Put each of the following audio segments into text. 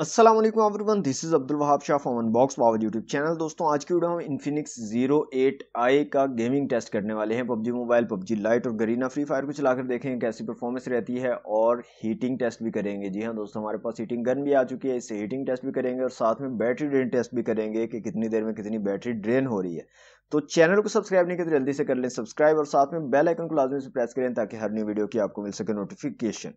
Aslam everyone this is Abdul Wahab Shah from unbox power YouTube channel दोस्तों आज की वीडियो हम इन्फिनिक्स जीरो एट आई का गेमिंग टेस्ट करने वाले हैं पबजी मोबाइल पबजी लाइट और गरीना फ्री फायर को चलाकर देखेंगे कैसी परफॉर्मेंस रहती है और हीटिंग टेस्ट भी करेंगे जी हाँ दोस्तों हमारे पास हीटिंग गन भी आ चुकी है इससे हीटिंग टेस्ट भी करेंगे और साथ में बैटरी ड्रेन टेस्ट भी करेंगे कि कितनी देर में कितनी बैटरी ड्रेन हो रही है तो चैनल को सब्सक्राइब नहीं करें तो जल्दी से कर लें सब्सक्राइब और साथ में बेल आइकन को लाजमी से प्रेस करें ताकि हर न्यू वीडियो की आपको मिल सके नोटिफिकेशन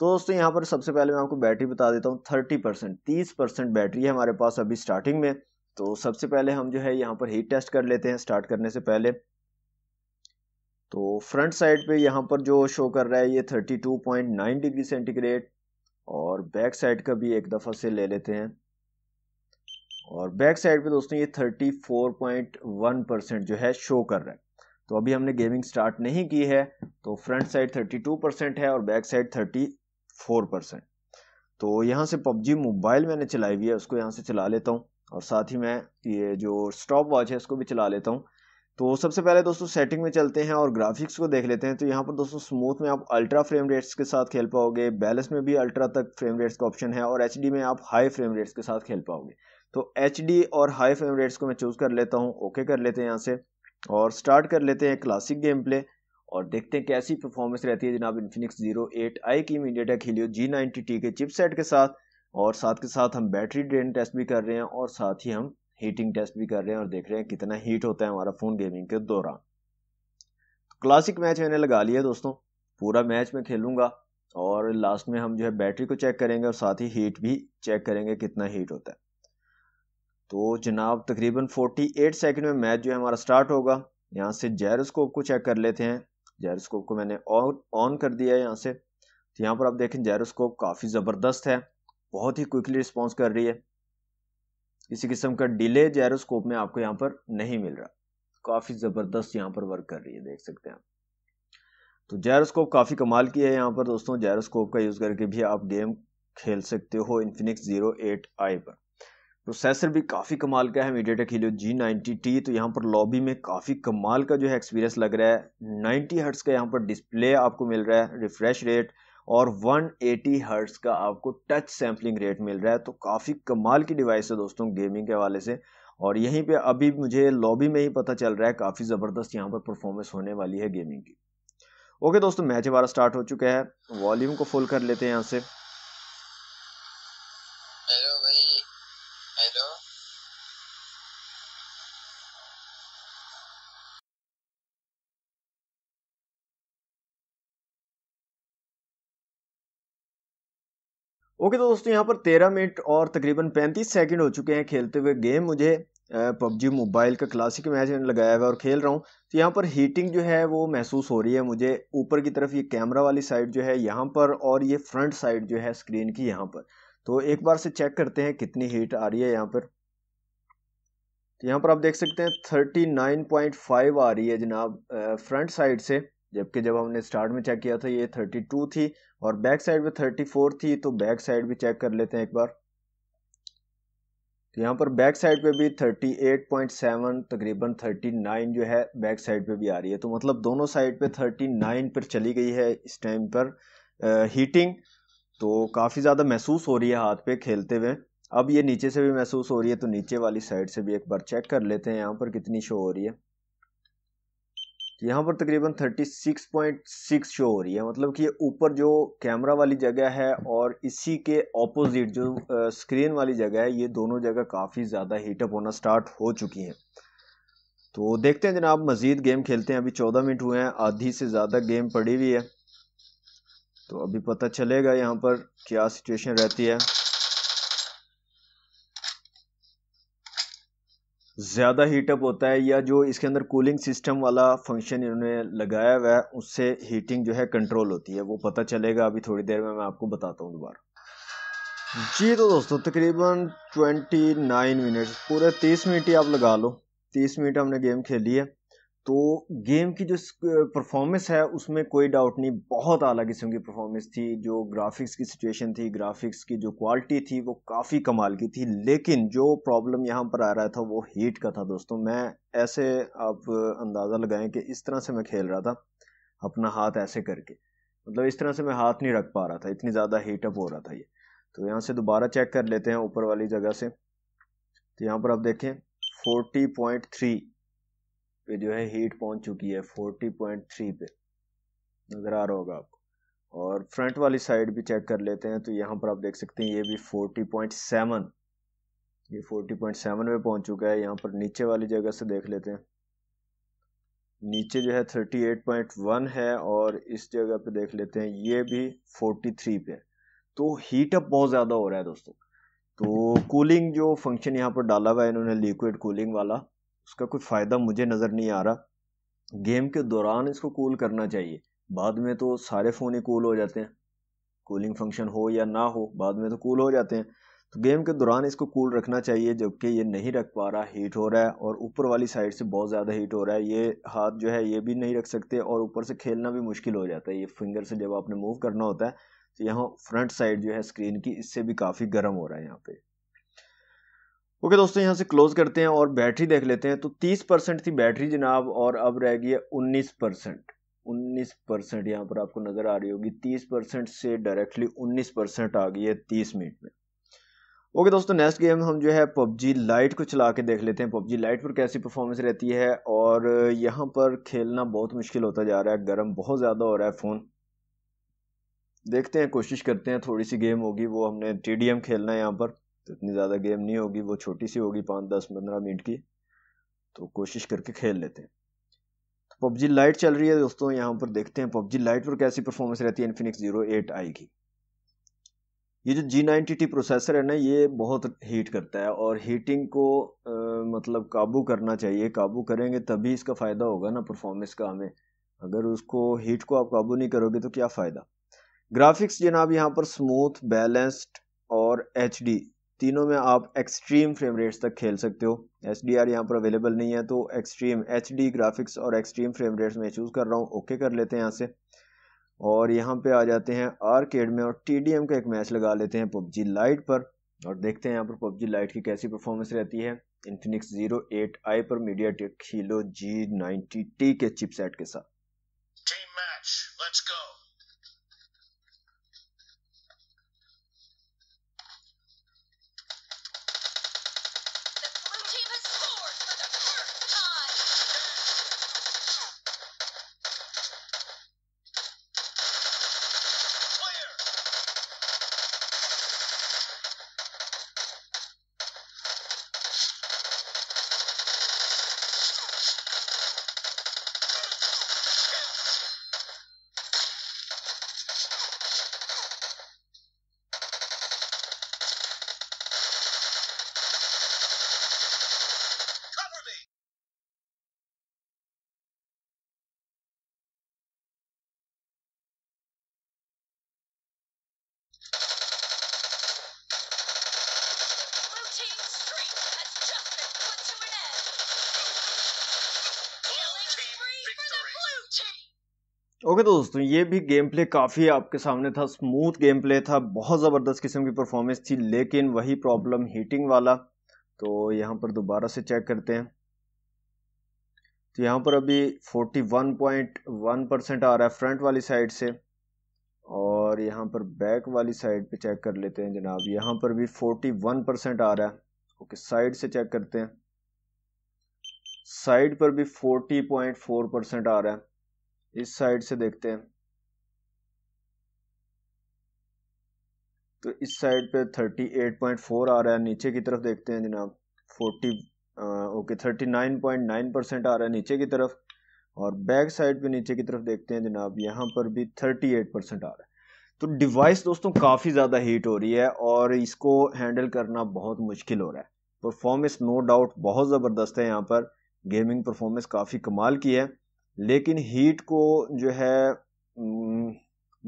तो दोस्तों यहाँ पर सबसे पहले मैं आपको बैटरी बता देता हूँ थर्टी परसेंट तीस परसेंट बैटरी है हमारे पास अभी स्टार्टिंग में तो सबसे पहले हम जो है यहाँ पर हीट टेस्ट कर लेते हैं स्टार्ट करने से पहले तो फ्रंट साइड पे यहाँ पर जो शो कर रहा है ये नाइन डिग्री सेंटीग्रेड और बैक साइड का भी एक दफ़ा से ले लेते हैं और बैक साइड पे दोस्तों ये thirty four point one percent जो है शो कर रहा है तो अभी हमने गेमिंग स्टार्ट नहीं की है तो front side thirty two percent है और back side thirty four percent तो यहाँ से पबजी मोबाइल मैंने चलाई हुई है उसको यहाँ से चला लेता हूँ और साथ ही मैं ये जो स्टॉप वॉच है उसको भी चला लेता हूँ तो सबसे पहले दोस्तों सेटिंग में चलते हैं और ग्राफिक्स को देख लेते हैं तो यहाँ पर दोस्तों स्मूथ में आप अल्ट्रा फ्रेम रेट्स के साथ खेल पाओगे बैलेंस में भी अल्ट्रा तक फ्रेम रेट्स का ऑप्शन है और एच में आप हाई फ्रेम रेट्स के साथ खेल पाओगे तो एच और हाई फ्रेम रेट्स को मैं चूज़ कर लेता हूँ ओके कर लेते हैं यहाँ से और स्टार्ट कर लेते हैं क्लासिक गेम प्ले और देखते हैं कैसी परफॉर्मेंस रहती है जनाब इन्फिनिक्स जीरो एट आई की tech Helio G ninety T के चिपसेट के साथ और साथ के साथ हम बैटरी ड्रेन टेस्ट भी कर रहे हैं और साथ ही हम हीटिंग टेस्ट भी कर रहे हैं और देख रहे हैं कितना हीट होता है हमारा फ़ोन गेमिंग के दौरान क्लासिक तो मैच मैंने लगा लिया दोस्तों पूरा मैच मैं खेलूँगा और लास्ट में हम जो है बैटरी को चेक करेंगे और साथ ही हीट भी चेक करेंगे कितना हीट होता है तो जनाब तकरीबन 48 सेकंड में मैच जो है हमारा स्टार्ट होगा यहाँ से जैरोस्कोप को चेक कर लेते हैं जैरोस्कोप को मैंने ऑन कर दिया है यहाँ से तो यहाँ पर आप देखें जेरोस्कोप काफ़ी ज़बरदस्त है बहुत ही क्विकली रिस्पॉन्स कर रही है किसी किस्म का डिले जैरोस्कोप में आपको यहाँ पर नहीं मिल रहा काफ़ी ज़बरदस्त यहाँ पर वर्क कर रही है देख सकते हैं आप तो जेरोस्कोप काफ़ी कमाल की है यहाँ पर दोस्तों जेरोस्कोप का यूज़ करके भी आप गेम खेल सकते हो इन्फिनिक्स जीरो एट आई पर प्रोसेसर भी काफ़ी कमाल का है MediaTek Helio G ninety T तो यहाँ पर लॉबी में काफ़ी कमाल का जो है एक्सपीरियंस लग रहा है 90 हर्ट्स का यहाँ पर डिस्प्ले आपको मिल रहा है रिफ्रेश रेट और 180 हर्ट्स का आपको टच सैम्पलिंग रेट मिल रहा है तो काफ़ी कमाल की डिवाइस है दोस्तों गेमिंग के हवाले से और यहीं पर अभी मुझे लॉबी में ही पता चल रहा है काफ़ी ज़बरदस्त यहाँ पर परफॉर्मेंस होने वाली है गेमिंग की ओके दोस्तों मैच हमारा स्टार्ट हो चुका है वॉल्यूम को फुल कर लेते हैं यहाँ से हेलो भाई हेलो ओके तो दोस्तों यहाँ पर तेरह मिनट और तकरीबन पैंतीस सेकंड हो चुके हैं खेलते हुए गेम मुझे पबजी मोबाइल का क्लासिक मैच मैंने लगाया हुआ और खेल रहा हूँ तो यहाँ पर हीटिंग जो है वो महसूस हो रही है मुझे ऊपर की तरफ ये कैमरा वाली साइड जो है यहाँ पर और ये फ्रंट साइड जो है स्क्रीन की यहाँ पर तो एक बार से चेक करते हैं कितनी हीट आ रही है यहाँ पर तो यहाँ पर आप देख सकते हैं थर्टी नाइन पॉइंट फाइव आ रही है जनाब फ्रंट साइड से जबकि जब हमने स्टार्ट में चेक किया था ये थर्टी टू थी और बैक साइड में थर्टी फोर थी तो बैक साइड भी चेक कर लेते हैं एक बार तो यहाँ पर बैक साइड पे भी थर्टी एट पॉइंट सेवन तकरीबन थर्टी नाइन जो है बैक साइड पे भी आ रही है तो मतलब दोनों साइड पे नाइन पर चली गई है इस टाइम पर हीटिंग हीटिंग तो काफ़ी ज़्यादा महसूस हो रही है हाथ पे खेलते हुए अब ये नीचे से भी महसूस हो रही है तो नीचे वाली साइड से भी एक बार चेक कर लेते हैं यहाँ पर कितनी शो हो रही है यहाँ पर तकरीबन 36.6 शो हो रही है मतलब कि ये ऊपर जो कैमरा वाली जगह है और इसी के ऑपोजिट जो स्क्रीन वाली जगह है ये दोनों जगह काफ़ी ज़्यादा हीटअप होना स्टार्ट हो चुकी हैं तो देखते हैं जनाब मज़ीद गेम खेलते हैं अभी 14 मिनट हुए हैं आधी से ज़्यादा गेम पड़ी हुई है तो अभी पता चलेगा यहाँ पर क्या सिचुएशन रहती है ज़्यादा हीटअप होता है या जो इसके अंदर कूलिंग सिस्टम वाला फंक्शन इन्होंने लगाया हुआ है उससे हीटिंग जो है कंट्रोल होती है वो पता चलेगा अभी थोड़ी देर में मैं आपको बताता हूँ दोबारा जी तो दोस्तों तकरीबन 29 मिनट पूरे 30 मिनट ही आप लगा लो 30 मिनट हमने गेम खेली है तो गेम की जो परफॉर्मेंस है उसमें कोई डाउट नहीं बहुत अलग किस्म की परफॉर्मेंस थी जो ग्राफिक्स की सिचुएशन थी ग्राफिक्स की जो क्वालिटी थी वो काफ़ी कमाल की थी लेकिन जो प्रॉब्लम यहाँ पर आ रहा था वो हीट का था दोस्तों मैं ऐसे आप अंदाज़ा लगाएं कि इस तरह से मैं खेल रहा था अपना हाथ ऐसे करके मतलब इस तरह से मैं हाथ नहीं रख पा रहा था इतनी ज़्यादा हीटअप हो रहा था ये तो यहाँ से दोबारा चेक कर लेते हैं ऊपर वाली जगह से तो यहाँ पर आप देखें फोर्टी पॉइंट थ्री पे जो है हीट पहुंच चुकी है 40.3 पे नज़र आ रहा होगा आपको और फ्रंट वाली साइड भी चेक कर लेते हैं तो यहाँ पर आप देख सकते हैं ये भी 40.7 ये 40.7 पे पहुंच चुका है यहाँ पर नीचे वाली जगह से देख लेते हैं नीचे जो है 38.1 है और इस जगह पे देख लेते हैं ये भी 43 पे तो हीट अप बहुत ज़्यादा हो रहा है दोस्तों तो कूलिंग जो फंक्शन यहाँ पर डाला हुआ है इन्होंने लिक्विड कूलिंग वाला उसका कोई फ़ायदा मुझे नज़र नहीं आ रहा गेम के दौरान इसको कूल करना चाहिए बाद में तो सारे फ़ोन ही कूल हो जाते हैं कूलिंग फंक्शन हो या ना हो बाद में तो कूल हो जाते हैं तो गेम के दौरान इसको कूल रखना चाहिए जबकि ये नहीं रख पा रहा हीट हो रहा है और ऊपर वाली साइड से बहुत ज़्यादा हीट हो रहा है ये हाथ जो है ये भी नहीं रख सकते और ऊपर से खेलना भी मुश्किल हो जाता है ये फिंगर से जब आपने मूव करना होता है तो यहाँ फ्रंट साइड जो है स्क्रीन की इससे भी काफ़ी गर्म हो रहा है यहाँ पर ओके okay, दोस्तों यहाँ से क्लोज करते हैं और बैटरी देख लेते हैं तो 30 परसेंट थी बैटरी जनाब और अब रह गई है 19 परसेंट उन्नीस परसेंट यहाँ पर आपको नज़र आ रही होगी 30 परसेंट से डायरेक्टली 19 परसेंट आ गई है 30 मिनट में ओके okay, दोस्तों नेक्स्ट गेम हम जो है पबजी लाइट को चला के देख लेते हैं पबजी लाइट पर कैसी परफॉर्मेंस रहती है और यहाँ पर खेलना बहुत मुश्किल होता जा रहा है गर्म बहुत ज़्यादा हो रहा है फ़ोन देखते हैं कोशिश करते हैं थोड़ी सी गेम होगी वो हमने टी खेलना है यहाँ पर तो इतनी ज़्यादा गेम नहीं होगी वो छोटी सी होगी पाँच दस पंद्रह मिनट की तो कोशिश करके खेल लेते हैं तो पबजी लाइट चल रही है दोस्तों यहाँ पर देखते हैं पबजी लाइट पर कैसी परफॉर्मेंस रहती है इन्फिनिक्स जीरो एट आई की ये जो जी नाइनटी टी प्रोसेसर है ना ये बहुत हीट करता है और हीटिंग को आ, मतलब काबू करना चाहिए काबू करेंगे तभी इसका फ़ायदा होगा ना परफॉर्मेंस का हमें अगर उसको हीट को आप काबू नहीं करोगे तो क्या फ़ायदा ग्राफिक्स जनाब यहाँ पर स्मूथ बैलेंस्ड और एच डी तीनों में आप एक्सट्रीम फ्रेम रेट्स तक खेल सकते हो एच डी आर यहाँ पर अवेलेबल नहीं है तो एक्सट्रीम एच डी ग्राफिक्स और एक्सट्रीम फ्रेम रेट्स में चूज़ कर रहा हूँ ओके कर लेते हैं यहाँ से और यहाँ पे आ जाते हैं आर्केड में और टी डी एम का एक मैच लगा लेते हैं पबजी लाइट पर और देखते हैं यहाँ पर पबजी लाइट की कैसी परफॉर्मेंस रहती है इन्फिनिक्स जीरो एट आई पर MediaTek Helio G ninety T के चिपसेट के साथ Let's go. ओके okay तो दोस्तों ये भी गेम प्ले काफ़ी आपके सामने था स्मूथ गेम प्ले था बहुत ज़बरदस्त किस्म की परफॉर्मेंस थी लेकिन वही प्रॉब्लम हीटिंग वाला तो यहाँ पर दोबारा से चेक करते हैं तो यहाँ पर अभी 41.1 परसेंट आ रहा है फ्रंट वाली साइड से और यहाँ पर बैक वाली साइड पे चेक कर लेते हैं जनाब यहाँ पर भी 41 परसेंट आ रहा है ओके साइड से चेक करते हैं साइड पर भी 40.4 परसेंट आ रहा है इस साइड से देखते हैं तो इस साइड पे 38.4 आ रहा है नीचे की तरफ देखते हैं जनाब 40 ओके 39.9 परसेंट आ रहा है नीचे की तरफ और बैक साइड पे नीचे की तरफ देखते हैं जनाब यहाँ पर भी 38 परसेंट आ रहा है तो डिवाइस दोस्तों काफ़ी ज़्यादा हीट हो रही है और इसको हैंडल करना बहुत मुश्किल हो रहा है परफॉर्मेंस नो डाउट बहुत ज़बरदस्त है यहाँ पर गेमिंग परफॉर्मेंस काफ़ी कमाल की है लेकिन हीट को जो है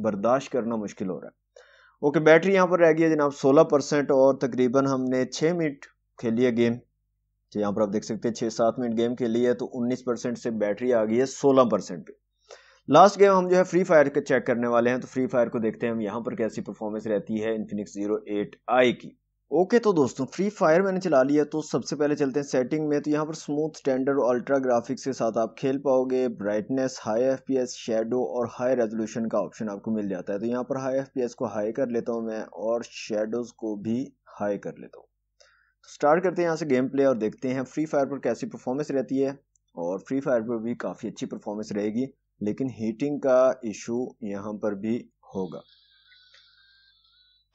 बर्दाश्त करना मुश्किल हो रहा है ओके बैटरी यहाँ पर रह गई है जनाब 16 परसेंट और तकरीबन हमने 6 मिनट खेली है गेम तो यहाँ पर आप देख सकते हैं 6 सात मिनट गेम खेली है तो 19 परसेंट से बैटरी आ गई है 16 परसेंट पे लास्ट गेम हम जो है फ्री फायर के चेक करने वाले हैं तो फ्री फायर को देखते हैं हम यहाँ पर कैसी परफॉर्मेंस रहती है इन्फिनिक्स जीरो एट आई की ओके okay, तो दोस्तों फ्री फायर मैंने चला लिया तो सबसे पहले चलते हैं सेटिंग में तो यहाँ पर स्मूथ स्टैंडर्ड और अल्ट्रा ग्राफिक्स के साथ आप खेल पाओगे ब्राइटनेस हाई एफपीएस शेडो और हाई रेजोल्यूशन का ऑप्शन आपको मिल जाता है तो यहाँ पर हाई एफपीएस को हाई कर लेता हूँ मैं और शेडोज़ को भी हाई कर लेता हूँ तो स्टार्ट करते हैं यहाँ से गेम प्ले और देखते हैं फ्री फायर पर कैसी परफॉर्मेंस रहती है और फ्री फायर पर भी काफ़ी अच्छी परफॉर्मेंस रहेगी लेकिन हीटिंग का इशू यहाँ पर भी होगा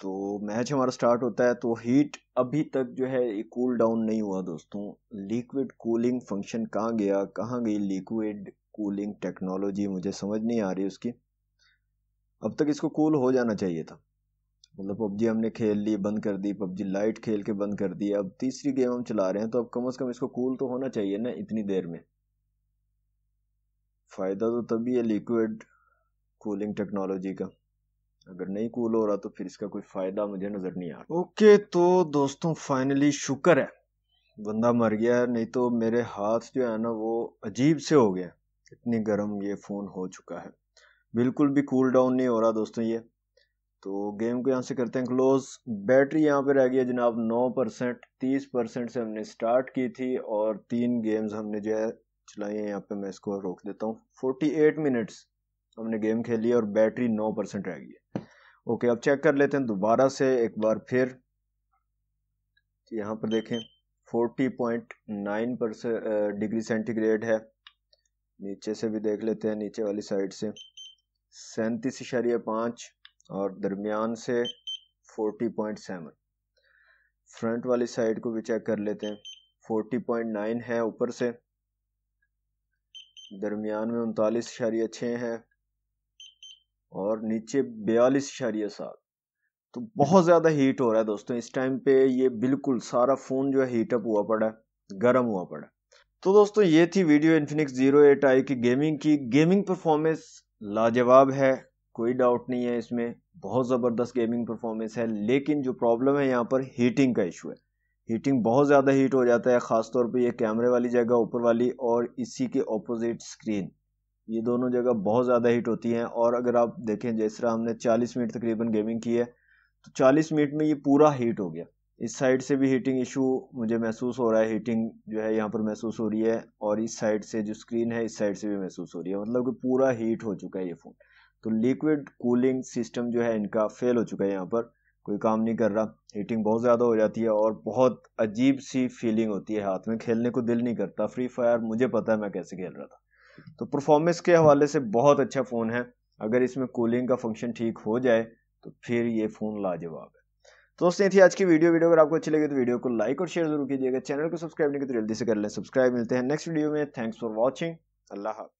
तो मैच हमारा स्टार्ट होता है तो हीट अभी तक जो है कूल डाउन नहीं हुआ दोस्तों लिक्विड कूलिंग फंक्शन कहाँ गया कहाँ गई लिक्विड कूलिंग टेक्नोलॉजी मुझे समझ नहीं आ रही उसकी अब तक इसको कूल हो जाना चाहिए था मतलब पबजी हमने खेल ली बंद कर दी पबजी लाइट खेल के बंद कर दी अब तीसरी गेम हम चला रहे हैं तो अब कम अज़ कम इसको कूल तो होना चाहिए ना इतनी देर में फ़ायदा तो तभी है लिक्विड कूलिंग टेक्नोलॉजी का अगर नहीं कूल हो रहा तो फिर इसका कोई फ़ायदा मुझे नज़र नहीं आ रहा ओके तो दोस्तों फाइनली शुक्र है बंदा मर गया है नहीं तो मेरे हाथ जो है ना वो अजीब से हो गया इतनी गर्म ये फ़ोन हो चुका है बिल्कुल भी कूल डाउन नहीं हो रहा दोस्तों ये तो गेम को यहाँ से करते हैं क्लोज बैटरी यहाँ पे रह गई है जनाब नौ परसेंट तीस परसेंट से हमने स्टार्ट की थी और तीन गेम्स हमने जो है चलाई है यहाँ पे मैं इसको रोक देता हूँ फोर्टी एट मिनट्स हमने गेम खेली और बैटरी नौ परसेंट रह गई है ओके अब चेक कर लेते हैं दोबारा से एक बार फिर यहाँ पर देखें 40.9 परसेंट डिग्री सेंटीग्रेड है नीचे से भी देख लेते हैं नीचे वाली साइड से सैंतीस इशारिया पाँच और दरमियान से 40.7 फ्रंट वाली साइड को भी चेक कर लेते हैं 40.9 है ऊपर से दरमियान में उनतालीस इशारिया छः है और नीचे बयालीस इशारिया सात तो बहुत ज़्यादा हीट हो रहा है दोस्तों इस टाइम पे ये बिल्कुल सारा फ़ोन जो है हीटअप हुआ पड़ा है गर्म हुआ पड़ा है तो दोस्तों ये थी video Infinix zero eight I की गेमिंग की गेमिंग परफॉर्मेंस लाजवाब है कोई डाउट नहीं है इसमें बहुत ज़बरदस्त गेमिंग परफॉर्मेंस है लेकिन जो प्रॉब्लम है यहाँ पर हीटिंग का इशू है हीटिंग बहुत ज़्यादा हीट हो जाता है ख़ासतौर पर यह कैमरे वाली जगह ऊपर वाली और इसी के ऑपोजिट स्क्रीन ये दोनों जगह बहुत ज़्यादा हिट होती हैं और अगर आप देखें जिस तरह हमने 40 मिनट तकरीबन गेमिंग की है तो 40 मिनट में ये पूरा हीट हो गया इस साइड से भी हीटिंग इशू मुझे महसूस हो रहा है हीटिंग जो है यहाँ पर महसूस हो रही है और इस साइड से जो स्क्रीन है इस साइड से भी महसूस हो रही है मतलब कि पूरा हीट हो चुका है ये फ़ोन तो लिक्विड कूलिंग सिस्टम जो है इनका फेल हो चुका है यहाँ पर कोई काम नहीं कर रहा हीटिंग बहुत ज़्यादा हो जाती है और बहुत अजीब सी फीलिंग होती है हाथ में खेलने को दिल नहीं करता फ्री फायर मुझे पता है मैं कैसे खेल रहा था तो परफॉर्मेंस के हवाले से बहुत अच्छा फ़ोन है अगर इसमें कूलिंग का फंक्शन ठीक हो जाए तो फिर ये फ़ोन लाजवाब है तो दोस्तों थी आज की वीडियो वीडियो अगर आपको अच्छी लगी तो वीडियो को लाइक और शेयर जरूर कीजिएगा चैनल को सब्सक्राइब नहीं की तो जल्दी से कर लें सब्सक्राइब मिलते हैं नेक्स्ट वीडियो में थैंक्स फॉर वॉचिंग अल्लाह